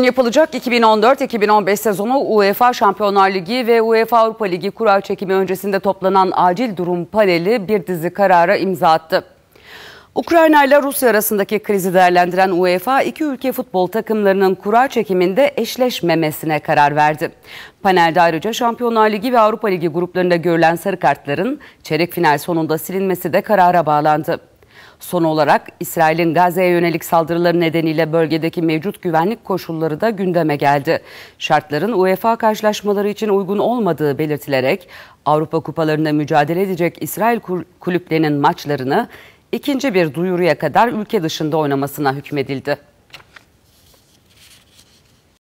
Yapılacak 2014-2015 sezonu UEFA Şampiyonlar Ligi ve UEFA Avrupa Ligi kura çekimi öncesinde toplanan acil durum paneli bir dizi karara imza attı. Ukrayna ile Rusya arasındaki krizi değerlendiren UEFA iki ülke futbol takımlarının kura çekiminde eşleşmemesine karar verdi. Panelde ayrıca Şampiyonlar Ligi ve Avrupa Ligi gruplarında görülen sarı kartların çeyrek final sonunda silinmesi de karara bağlandı. Son olarak İsrail'in Gazze'ye yönelik saldırıları nedeniyle bölgedeki mevcut güvenlik koşulları da gündeme geldi. Şartların UEFA karşılaşmaları için uygun olmadığı belirtilerek Avrupa kupalarında mücadele edecek İsrail kulüplerinin maçlarını ikinci bir duyuruya kadar ülke dışında oynamasına hükmedildi.